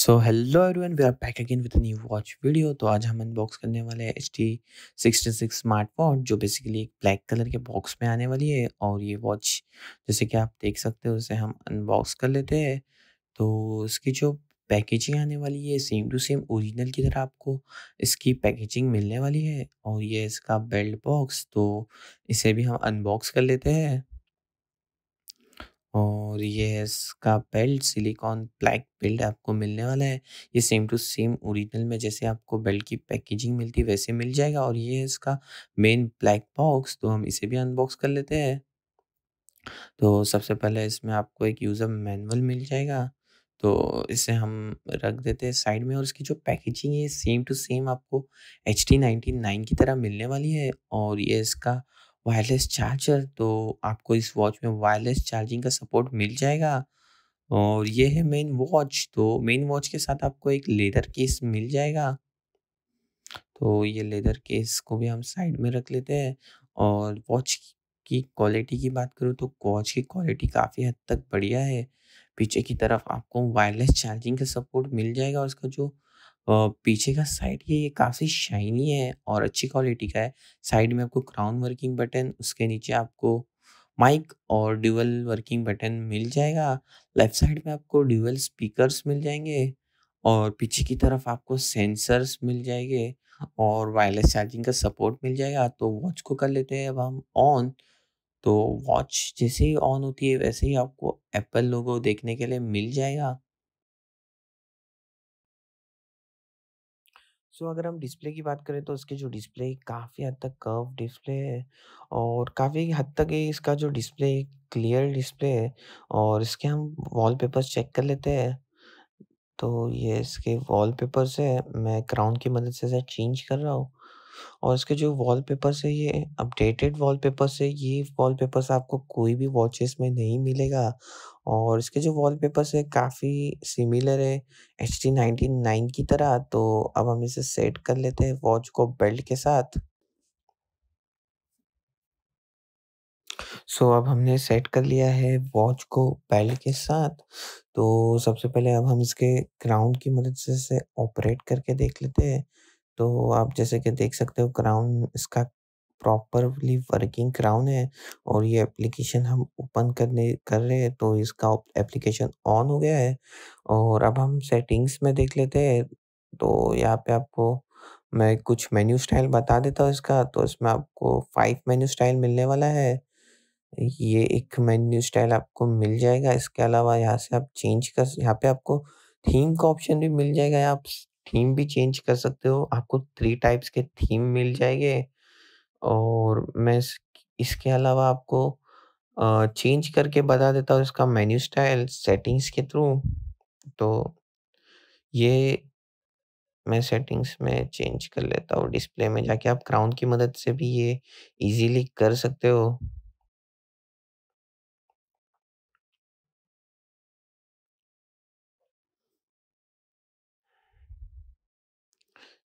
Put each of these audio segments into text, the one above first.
So hello everyone we are back again with new watch video तो आज हम unbox करने वाले हैं H T sixty six smart watch जो बेसिकली एक ब्लैक कलर के बॉक्स में आने वाली है और ये वॉच जैसे कि आप देख सकते हो उसे हम अनबॉक्स कर लेते हैं तो इसकी जो पैकेजिंग आने वाली है सेम टू सेम ओरिजिनल की तरह आपको इसकी पैकेजिंग मिलने वाली है और ये इसका बेल्ट बॉक्स तो इसे भी हम अनबॉक्स कर लेते हैं और ये है इसका बेल्ट सिलिकॉन ब्लैक बेल्ट आपको मिलने वाला है ये सेम टू सेम ओरिजिनल में जैसे आपको बेल्ट की पैकेजिंग मिलती है वैसे मिल जाएगा और ये है इसका मेन ब्लैक बॉक्स तो हम इसे भी अनबॉक्स कर लेते हैं तो सबसे पहले इसमें आपको एक यूज़र मैनुअल मिल जाएगा तो इसे हम रख देते हैं साइड में और इसकी जो पैकेजिंग है सेम टू सेम आपको एच टी नाइन की तरह मिलने वाली है और ये इसका वायरलेस चार्जर तो आपको इस वॉच में वायरलेस चार्जिंग का सपोर्ट मिल जाएगा और ये है मेन वॉच तो मेन वॉच के साथ आपको एक लेदर केस मिल जाएगा तो ये लेदर केस को भी हम साइड में रख लेते हैं और वॉच की क्वालिटी की बात करूँ तो वॉच की क्वालिटी काफ़ी हद तक बढ़िया है पीछे की तरफ आपको वायरलेस चार्जिंग का सपोर्ट मिल जाएगा और उसका जो पीछे का साइड ये काफ़ी शाइनी है और अच्छी क्वालिटी का है साइड में आपको क्राउन वर्किंग बटन उसके नीचे आपको माइक और ड्यूअल वर्किंग बटन मिल जाएगा लेफ्ट साइड में आपको ड्यूअल स्पीकर्स मिल जाएंगे और पीछे की तरफ आपको सेंसर्स मिल जाएंगे और वायरलेस चार्जिंग का सपोर्ट मिल जाएगा तो वॉच को कर लेते हैं अब हम ऑन तो वॉच जैसे ही ऑन होती है वैसे ही आपको एप्पल लोगो देखने के लिए मिल जाएगा सो तो अगर हम डिस्प्ले की बात करें तो इसके जो डिस्प्ले काफ़ी हद तक कर्व डिस्प्ले है और काफ़ी हद तक ये इसका जो डिस्प्ले क्लियर डिस्प्ले है और इसके हम वॉलपेपर्स चेक कर लेते हैं तो ये इसके वॉलपेपर्स है मैं क्राउन की मदद से शायद चेंज कर रहा हूँ और इसके जो वॉलपेपर्स है ये अपडेटेड वॉलपेपर्स है ये वॉलपेपर्स आपको कोई भी वॉचेस में नहीं मिलेगा और इसके जो वॉलपेपर्स है काफ़ी सिमिलर है एच टी नाइन की तरह तो अब हम इसे सेट कर लेते हैं वॉच को बेल्ट के साथ सो so, अब हमने सेट कर लिया है वॉच को बेल्ट के साथ तो सबसे पहले अब हम इसके क्राउन की मदद से इसे ऑपरेट करके देख लेते हैं तो आप जैसे कि देख सकते हो क्राउन इसका प्रॉपरली वर्किंग क्राउन है और ये एप्लीकेशन हम ओपन करने कर रहे हैं तो इसका एप्लीकेशन ऑन हो गया है और अब हम सेटिंग्स में देख लेते हैं तो यहाँ पे आपको मैं कुछ मेन्यू स्टाइल बता देता हूँ इसका तो इसमें आपको फाइव मेन्यू स्टाइल मिलने वाला है ये एक मेन्यू स्टाइल आपको मिल जाएगा इसके अलावा यहाँ से आप चेंज कर यहाँ पे आपको थीम का ऑप्शन भी मिल जाएगा आप थीम भी चेंज कर सकते हो आपको थ्री टाइप्स के थीम मिल जाएंगे और मैं इस इसके अलावा आपको चेंज करके बता देता हूँ इसका मेन्यू स्टाइल सेटिंग्स के थ्रू। तो ये मैं सेटिंग्स में चेंज कर लेता हूँ। डिस्प्ले में जाके आप क्राउन की मदद से भी ये इजीली कर सकते हो।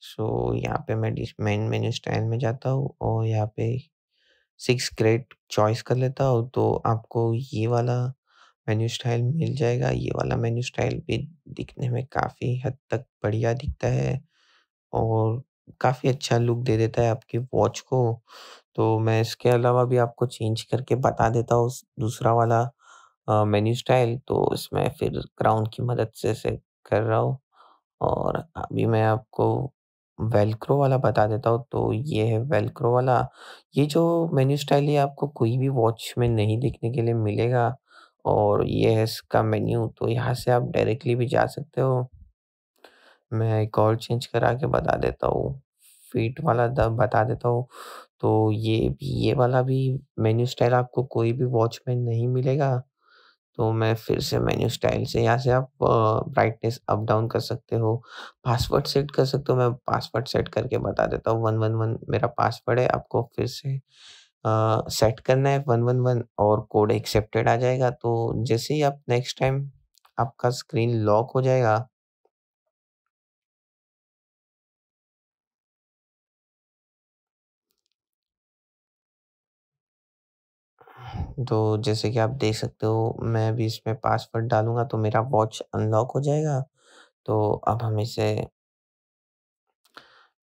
सो so, यहाँ पे मैं मेन मेन्यू स्टाइल में जाता हूँ और यहाँ पे सिक्स ग्रेड चॉइस कर लेता हूँ तो आपको ये वाला मेन्यू स्टाइल मिल जाएगा ये वाला मेन्यू स्टाइल भी दिखने में काफ़ी हद तक बढ़िया दिखता है और काफ़ी अच्छा लुक दे देता है आपकी वॉच को तो मैं इसके अलावा भी आपको चेंज करके बता देता हूँ दूसरा वाला मेन्यू स्टाइल तो इसमें फिर क्राउन की मदद से से कर रहा हूँ और अभी मैं आपको वेलक्रो वाला बता देता हूँ तो ये है वेलक्रो वाला ये जो मेन्यू स्टाइल है आपको कोई भी वॉच में नहीं देखने के लिए मिलेगा और ये है इसका मेन्यू तो यहाँ से आप डायरेक्टली भी जा सकते हो मैं एक और चेंज करा के बता देता हूँ फीट वाला दब बता देता हूँ तो ये भी ये वाला भी मेन्यू स्टाइल आपको कोई भी वॉच में नहीं मिलेगा तो मैं फिर से मेन्यू स्टाइल से यहाँ से आप ब्राइटनेस अप डाउन कर सकते हो पासवर्ड सेट कर सकते हो मैं पासवर्ड सेट करके बता देता हूँ वन वन वन मेरा पासवर्ड है आपको फिर से सेट करना है वन वन वन और कोड एक्सेप्टेड आ जाएगा तो जैसे ही आप नेक्स्ट टाइम आपका स्क्रीन लॉक हो जाएगा तो जैसे कि आप देख सकते हो मैं अभी इसमें पासवर्ड डालूंगा तो मेरा वॉच अनलॉक हो जाएगा। तो अब हम इसे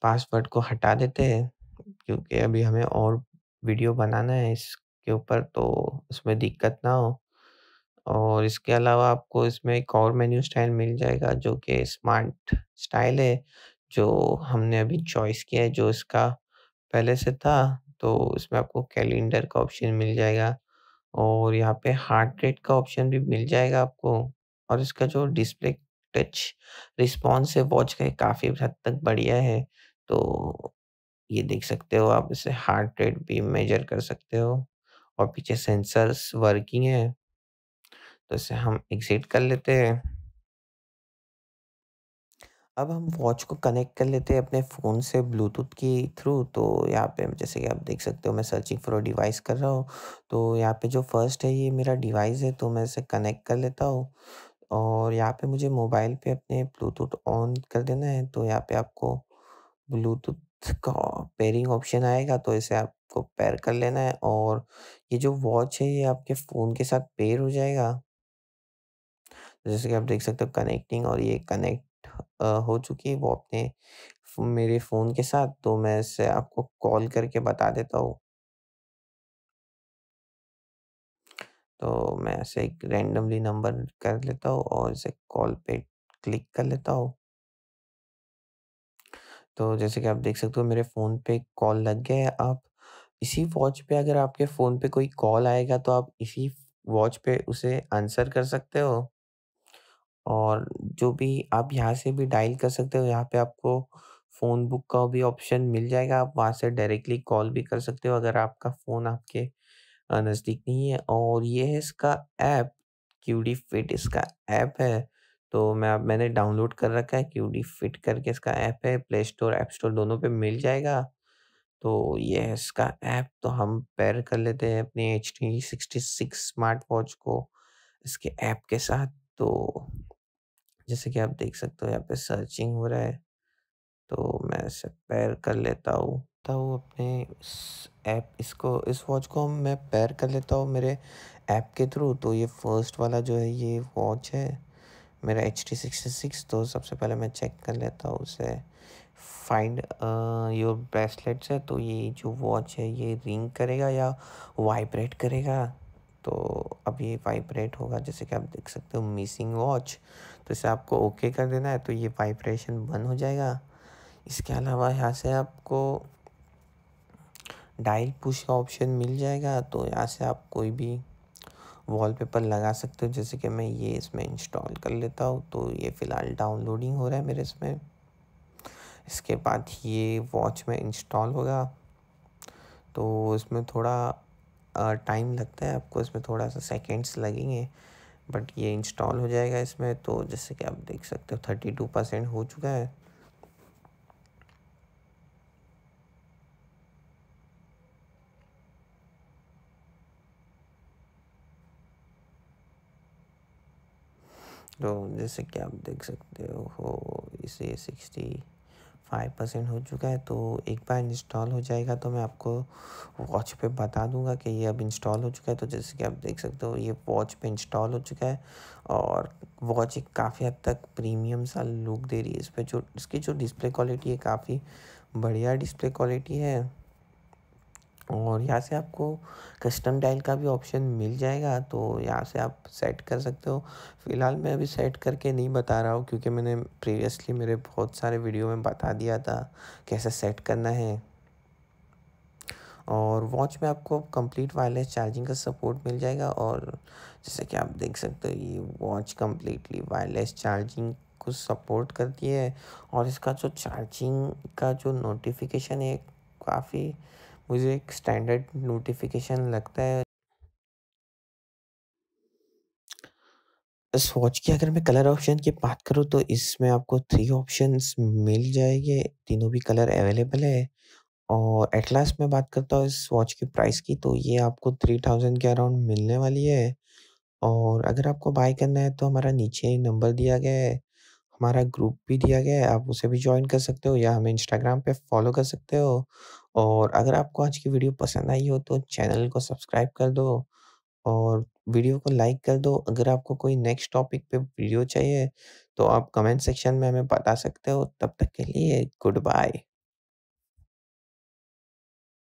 पासवर्ड को हटा देते हैं क्योंकि अभी हमें और वीडियो बनाना है इसके ऊपर तो उसमें दिक्कत ना हो। और इसके अलावा आपको इसमें एक और मेन्यू स्टाइल मिल जाएगा जो कि स्मार्ट स्टाइल है जो हमने अभी चॉइस किया है जो इसका पहले से था। तो इसमें आपको कैलेंडर का ऑप्शन मिल जाएगा। और यहाँ पे हार्ट रेट का ऑप्शन भी मिल जाएगा आपको और इसका जो डिस्प्ले टच रिस्पॉन्स है वॉच का काफ़ी हद तक बढ़िया है तो ये देख सकते हो आप इसे हार्ट रेट भी मेजर कर सकते हो और पीछे सेंसर्स वर्किंग है तो इसे हम एग्जिट कर लेते हैं अब हम वॉच को कनेक्ट कर लेते हैं अपने फ़ोन से ब्लूटूथ के थ्रू तो यहाँ पे जैसे कि आप देख सकते हो मैं सर्चिंग फॉर डिवाइस कर रहा हूँ तो यहाँ पे जो फर्स्ट है ये मेरा डिवाइस है तो मैं इसे कनेक्ट कर लेता हूँ और यहाँ पे मुझे मोबाइल पे अपने ब्लूटूथ ऑन कर देना है तो यहाँ पे आपको ब्लूटूथ का पेयरिंग ऑप्शन आएगा तो इसे आपको पेयर कर लेना है और ये जो वॉच है ये आपके फ़ोन के साथ पेयर हो जाएगा जैसे कि आप देख सकते हो कनेक्टिंग और ये कनेक्ट कनेक्ट हो चुकी है वो अपने मेरे फ़ोन के साथ, तो मैं इसे आपको कॉल करके बता देता हूँ। तो मैं ऐसे एक रैंडमली नंबर कर लेता हूँ और इसे कॉल पे क्लिक कर लेता हूँ। तो जैसे कि आप देख सकते हो मेरे फ़ोन पे कॉल लग गया है। आप इसी वॉच पे अगर आपके फ़ोन पे कोई कॉल आएगा तो आप इसी वॉच पे उसे आंसर कर सकते हो। और जो भी आप यहाँ से भी डायल कर सकते हो, यहाँ पे आपको फ़ोन बुक का भी ऑप्शन मिल जाएगा, आप वहाँ से डायरेक्टली कॉल भी कर सकते हो अगर आपका फ़ोन आपके नज़दीक नहीं है और ये है इसका ऐप, क्यूडी फिट इसका ऐप है। तो मैं अब मैंने डाउनलोड कर रखा है, क्यूडी फिट करके इसका ऐप है, प्ले स्टोर, ऐप स्टोर दोनों पे मिल जाएगा। तो ये है इसका ऐप, तो हम पैर कर लेते हैं अपने H sixty six smart watch को इसके ऐप के साथ, तो जैसे कि आप देख सकते हो यहाँ पे सर्चिंग हो रहा है तो मैं इसे पैर कर लेता हूँ तो अपने ऐप इसको इस वॉच को मैं पैर कर लेता हूँ मेरे ऐप के थ्रू तो ये फर्स्ट वाला जो है ये वॉच है मेरा एच टी सिक्सटी सिक्स तो सबसे पहले मैं चेक कर लेता हूँ उसे फाइंड योर ब्रेसलेट से तो ये जो वॉच है ये रिंग करेगा या वाइब्रेट करेगा तो अब ये वाइब्रेट होगा जैसे कि आप देख सकते हो मिसिंग वॉच तो इसे आपको ओके कर देना है तो ये वाइब्रेशन बंद हो जाएगा इसके अलावा यहाँ से आपको डायल पुश का ऑप्शन मिल जाएगा तो यहाँ से आप कोई भी वॉलपेपर लगा सकते हो जैसे कि मैं ये इसमें इंस्टॉल कर लेता हूँ तो ये फ़िलहाल डाउनलोडिंग हो रहा है मेरे इसमें इसके बाद ये वॉच में इंस्टॉल होगा तो इसमें थोड़ा टाइम लगता है आपको इसमें थोड़ा सा सेकेंड्स लगेंगे बट ये इंस्टॉल हो जाएगा इसमें तो जैसे कि आप देख सकते हो थर्टी टू परसेंट हो चुका है तो जैसे कि आप देख सकते हो इसे सिक्सटी फाइव परसेंट हो चुका है तो एक बार इंस्टॉल हो जाएगा तो मैं आपको वॉच पे बता दूंगा कि ये अब इंस्टॉल हो चुका है तो जैसे कि आप देख सकते हो ये वॉच पे इंस्टॉल हो चुका है और वॉच एक काफ़ी हद तक प्रीमियम सा लुक दे रही है इस पर जो इसकी जो डिस्प्ले क्वालिटी है काफ़ी बढ़िया डिस्प्ले क्वालिटी है और यहाँ से आपको कस्टम डायल का भी ऑप्शन मिल जाएगा तो यहाँ से आप सेट कर सकते हो फ़िलहाल मैं अभी सेट करके नहीं बता रहा हूँ क्योंकि मैंने प्रीवियसली मेरे बहुत सारे वीडियो में बता दिया था कैसे सेट करना है और वॉच में आपको कंप्लीट वायरलेस चार्जिंग का सपोर्ट मिल जाएगा और जैसे कि आप देख सकते हो ये वॉच कम्प्लीटली वायरलेस चार्जिंग को सपोर्ट करती है और इसका जो चार्जिंग का जो नोटिफिकेशन है काफ़ी मुझे एक स्टैंडर्ड नोटिफिकेशन लगता है इस वॉच की अगर मैं कलर ऑप्शन की बात करूँ तो इसमें आपको थ्री ऑप्शंस मिल जाएंगे तीनों भी कलर अवेलेबल है और एट लास्ट मैं बात करता हूँ इस वॉच की प्राइस की तो ये आपको थ्री थाउजेंड के अराउंड मिलने वाली है और अगर आपको बाय करना है तो हमारा नीचे नंबर दिया गया है हमारा ग्रुप भी दिया गया है आप उसे भी ज्वाइन कर सकते हो या हमें इंस्टाग्राम पे फॉलो कर सकते हो और अगर आपको आज की वीडियो पसंद आई हो तो चैनल को सब्सक्राइब कर दो और वीडियो को लाइक कर दो अगर आपको कोई नेक्स्ट टॉपिक पे वीडियो चाहिए तो आप कमेंट सेक्शन में हमें बता सकते हो तब तक के लिए गुड बाय